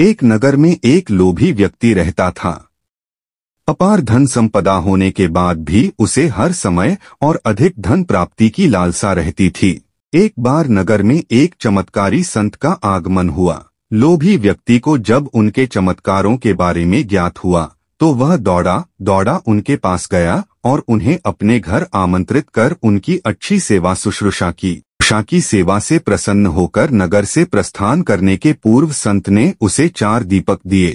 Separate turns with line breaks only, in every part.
एक नगर में एक लोभी व्यक्ति रहता था अपार धन संपदा होने के बाद भी उसे हर समय और अधिक धन प्राप्ति की लालसा रहती थी एक बार नगर में एक चमत्कारी संत का आगमन हुआ लोभी व्यक्ति को जब उनके चमत्कारों के बारे में ज्ञात हुआ तो वह दौड़ा दौड़ा उनके पास गया और उन्हें अपने घर आमंत्रित कर उनकी अच्छी सेवा शुश्रूषा की भिक्षा की सेवा से प्रसन्न होकर नगर से प्रस्थान करने के पूर्व संत ने उसे चार दीपक दिए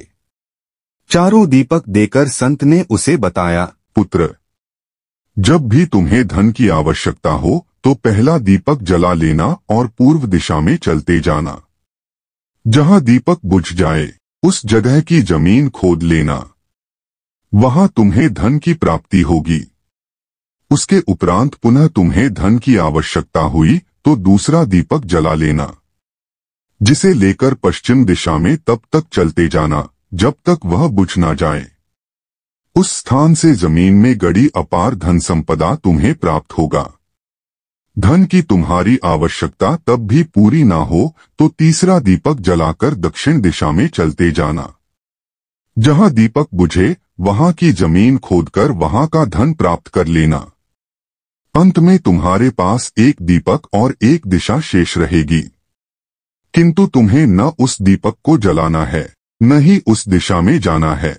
चारों दीपक देकर संत ने उसे बताया
पुत्र जब भी तुम्हें धन की आवश्यकता हो तो पहला दीपक जला लेना और पूर्व दिशा में चलते जाना जहां दीपक बुझ जाए उस जगह की जमीन खोद लेना वहां तुम्हें धन की प्राप्ति होगी उसके उपरांत पुनः तुम्हें धन की आवश्यकता हुई तो दूसरा दीपक जला लेना जिसे लेकर पश्चिम दिशा में तब तक चलते जाना जब तक वह बुझ ना जाए उस स्थान से जमीन में गड़ी अपार धन संपदा तुम्हें प्राप्त होगा धन की तुम्हारी आवश्यकता तब भी पूरी ना हो तो तीसरा दीपक जलाकर दक्षिण दिशा में चलते जाना जहां दीपक बुझे वहां की जमीन खोदकर वहां का धन प्राप्त कर लेना अंत में तुम्हारे पास एक दीपक और एक दिशा शेष रहेगी किंतु तुम्हें न उस दीपक को जलाना है न ही उस दिशा में जाना है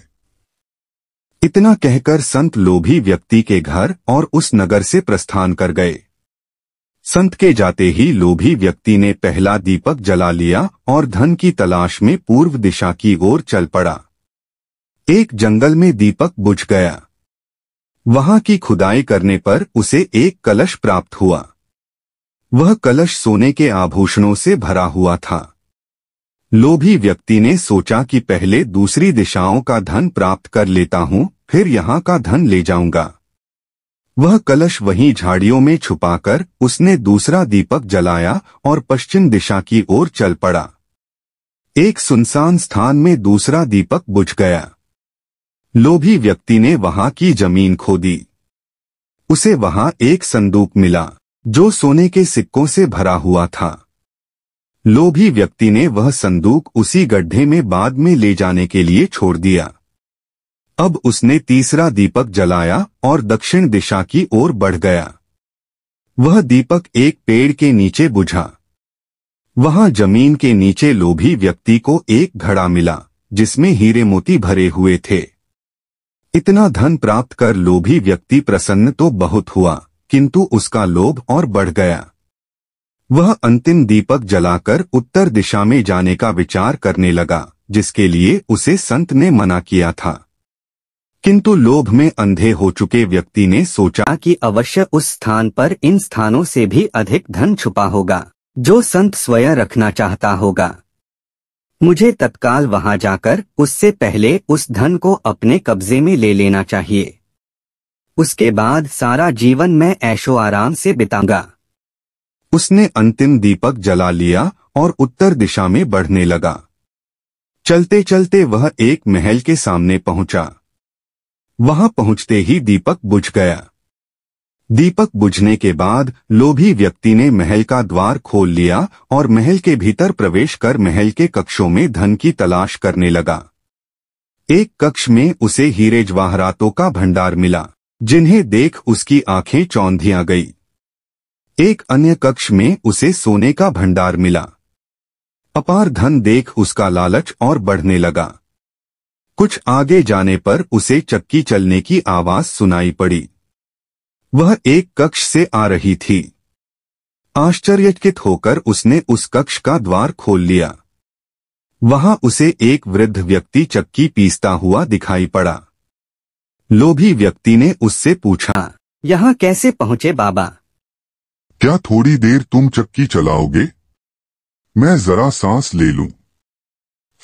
इतना कहकर संत
लोभी व्यक्ति के घर और उस नगर से प्रस्थान कर गए संत के जाते ही लोभी व्यक्ति ने पहला दीपक जला लिया और धन की तलाश में पूर्व दिशा की ओर चल पड़ा एक जंगल में दीपक बुझ गया वहां की खुदाई करने पर उसे एक कलश प्राप्त हुआ वह कलश सोने के आभूषणों से भरा हुआ था लोभी व्यक्ति ने सोचा कि पहले दूसरी दिशाओं का धन प्राप्त कर लेता हूं फिर यहां का धन ले जाऊंगा वह कलश वहीं झाड़ियों में छुपाकर उसने दूसरा दीपक जलाया और पश्चिम दिशा की ओर चल पड़ा एक सुनसान स्थान में दूसरा दीपक बुझ गया लोभी व्यक्ति ने वहां की जमीन खोदी उसे वहां एक संदूक मिला जो सोने के सिक्कों से भरा हुआ था लोभी व्यक्ति ने वह संदूक उसी गड्ढे में बाद में ले जाने के लिए छोड़ दिया अब उसने तीसरा दीपक जलाया और दक्षिण दिशा की ओर बढ़ गया वह दीपक एक पेड़ के नीचे बुझा वहां जमीन के नीचे लोभी व्यक्ति को एक घड़ा मिला जिसमें हीरे मोती भरे हुए थे इतना धन प्राप्त कर लोभी व्यक्ति प्रसन्न तो बहुत हुआ किंतु उसका लोभ और बढ़ गया वह अंतिम दीपक जलाकर उत्तर दिशा में जाने का विचार करने लगा जिसके लिए उसे संत ने मना किया था किंतु लोभ में अंधे हो चुके व्यक्ति ने सोचा कि अवश्य उस स्थान पर इन स्थानों से भी अधिक धन छुपा होगा जो संत स्वयं रखना चाहता होगा मुझे तत्काल वहां जाकर उससे पहले उस धन को अपने कब्जे में ले लेना चाहिए उसके बाद सारा जीवन मैं ऐशो आराम से बिताऊंगा उसने अंतिम दीपक जला लिया और उत्तर दिशा में बढ़ने लगा चलते चलते वह एक महल के सामने पहुंचा वहां पहुंचते ही दीपक बुझ गया दीपक बुझने के बाद लोभी व्यक्ति ने महल का द्वार खोल लिया और महल के भीतर प्रवेश कर महल के कक्षों में धन की तलाश करने लगा एक कक्ष में उसे हीरे जवाहरातों का भंडार मिला जिन्हें देख उसकी आंखें चौंधियां गई एक अन्य कक्ष में उसे सोने का भंडार मिला अपार धन देख उसका लालच और बढ़ने लगा कुछ आगे जाने पर उसे चक्की चलने की आवाज सुनाई पड़ी वह एक कक्ष से आ रही थी आश्चर्यचकित होकर उसने उस कक्ष का द्वार खोल लिया वहां उसे एक वृद्ध व्यक्ति चक्की पीसता हुआ दिखाई पड़ा लोभी व्यक्ति
ने उससे पूछा यहाँ कैसे पहुंचे बाबा क्या थोड़ी देर तुम चक्की चलाओगे मैं जरा सांस ले लू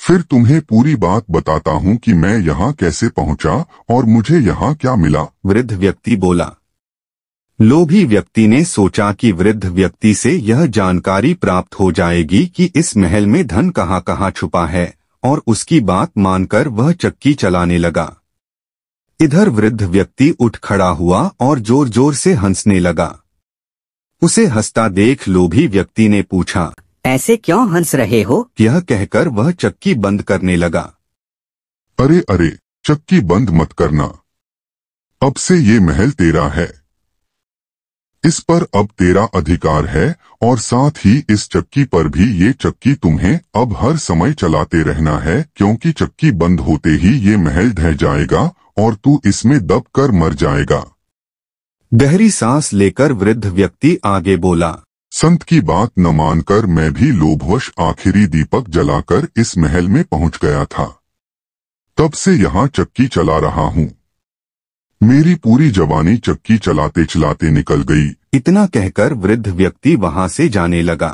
फिर तुम्हें पूरी बात बताता हूँ कि मैं यहाँ कैसे पहुंचा और मुझे यहाँ क्या मिला वृद्ध व्यक्ति बोला लोभी व्यक्ति ने सोचा कि वृद्ध व्यक्ति से
यह जानकारी प्राप्त हो जाएगी कि इस महल में धन कहाँ कहाँ छुपा है और उसकी बात मानकर वह चक्की चलाने लगा इधर वृद्ध व्यक्ति उठ खड़ा हुआ और जोर जोर से हंसने लगा उसे हंसता देख लोभी व्यक्ति ने पूछा ऐसे क्यों हंस रहे हो यह कहकर वह चक्की बंद
करने लगा अरे अरे चक्की बंद मत करना अब से ये महल तेरा है इस पर अब तेरा अधिकार है और साथ ही इस चक्की पर भी ये चक्की तुम्हें अब हर समय चलाते रहना है क्योंकि चक्की बंद होते ही ये महल ढह जाएगा और तू इसमें दब कर मर जाएगा गहरी सांस लेकर वृद्ध व्यक्ति आगे बोला संत की बात न मानकर मैं भी लोभवश आखिरी दीपक जलाकर इस महल में पहुंच गया था तब से यहाँ चक्की चला रहा हूँ मेरी पूरी जवानी चक्की चलाते चलाते निकल गई इतना कहकर वृद्ध व्यक्ति वहां से जाने लगा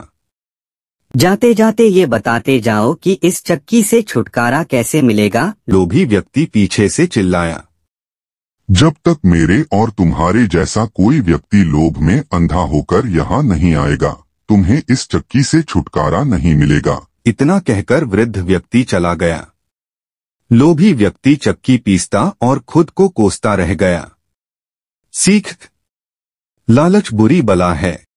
जाते जाते ये बताते जाओ कि इस चक्की से छुटकारा कैसे मिलेगा लोभी व्यक्ति पीछे से
चिल्लाया जब तक मेरे और तुम्हारे जैसा कोई व्यक्ति लोभ में अंधा होकर यहाँ नहीं आएगा तुम्हें इस चक्की से छुटकारा नहीं मिलेगा इतना कहकर वृद्ध व्यक्ति चला
गया लोभी व्यक्ति चक्की पीसता और खुद को कोसता रह गया सीख लालच बुरी बला है